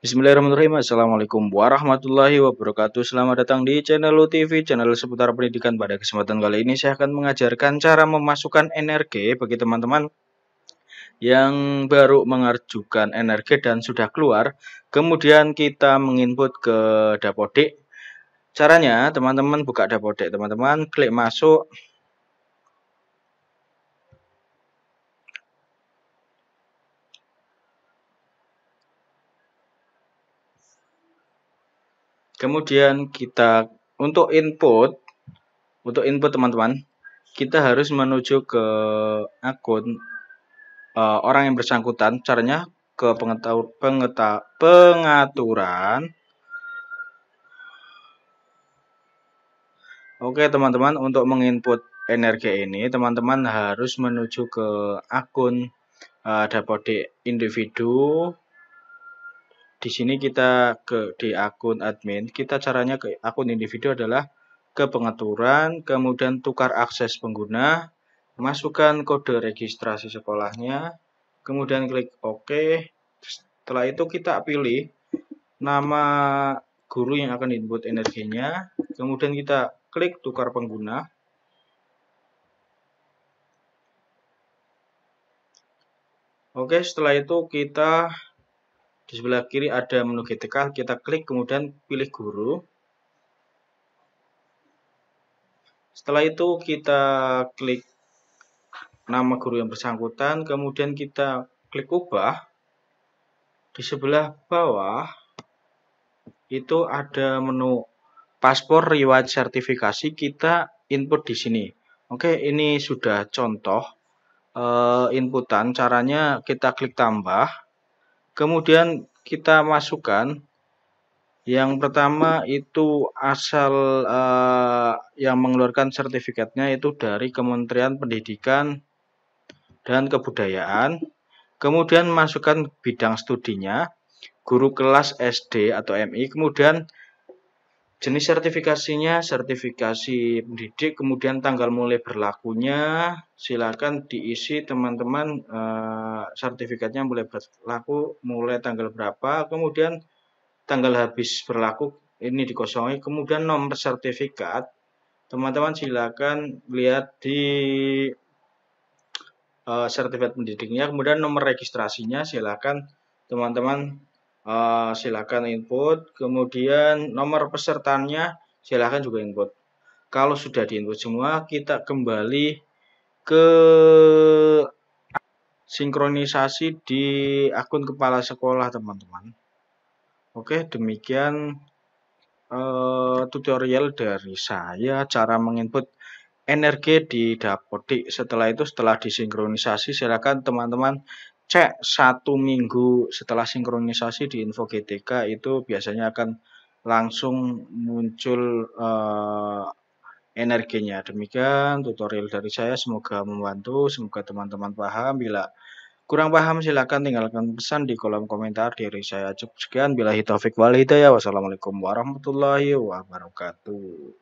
Bismillahirrahmanirrahim. Assalamualaikum warahmatullahi wabarakatuh. Selamat datang di channel Lu channel seputar pendidikan. Pada kesempatan kali ini saya akan mengajarkan cara memasukkan energi bagi teman-teman yang baru mengajukan energi dan sudah keluar. Kemudian kita menginput ke Dapodik. Caranya, teman-teman buka Dapodik, teman-teman klik masuk Kemudian kita untuk input untuk input teman-teman kita harus menuju ke akun uh, orang yang bersangkutan. Caranya ke pengetahu, pengeta, pengaturan. Oke teman-teman untuk menginput energi ini teman-teman harus menuju ke akun uh, eh, dapodik individu di sini kita ke di akun admin, kita caranya ke akun individu adalah ke pengaturan, kemudian tukar akses pengguna, masukkan kode registrasi sekolahnya, kemudian klik OK. Setelah itu kita pilih nama guru yang akan input energinya, kemudian kita klik tukar pengguna. Oke, setelah itu kita di sebelah kiri ada menu GTK, kita klik kemudian pilih guru. Setelah itu kita klik nama guru yang bersangkutan, kemudian kita klik ubah. Di sebelah bawah itu ada menu paspor riwayat sertifikasi, kita input di sini. Oke, ini sudah contoh eh, inputan. Caranya kita klik tambah, kemudian kita masukkan yang pertama itu asal uh, yang mengeluarkan sertifikatnya itu dari Kementerian Pendidikan dan Kebudayaan. Kemudian masukkan bidang studinya, guru kelas SD atau MI, kemudian jenis sertifikasinya sertifikasi pendidik kemudian tanggal mulai berlakunya silakan diisi teman-teman eh, sertifikatnya mulai berlaku mulai tanggal berapa kemudian tanggal habis berlaku ini dikosongi kemudian nomor sertifikat teman-teman silakan lihat di eh, sertifikat pendidiknya kemudian nomor registrasinya silakan teman-teman Eh, silakan input. Kemudian nomor pesertanya silahkan juga input. Kalau sudah diinput semua, kita kembali ke sinkronisasi di akun kepala sekolah teman-teman. Oke, demikian uh, tutorial dari saya cara menginput energi di Dapodik. Setelah itu, setelah disinkronisasi, silakan teman-teman cek satu minggu setelah sinkronisasi di info GTK itu biasanya akan langsung muncul uh, energinya. Demikian tutorial dari saya, semoga membantu, semoga teman-teman paham. Bila kurang paham silahkan tinggalkan pesan di kolom komentar dari saya. Cukup sekian, bila hitafiq wal hidayah. Wassalamualaikum warahmatullahi wabarakatuh.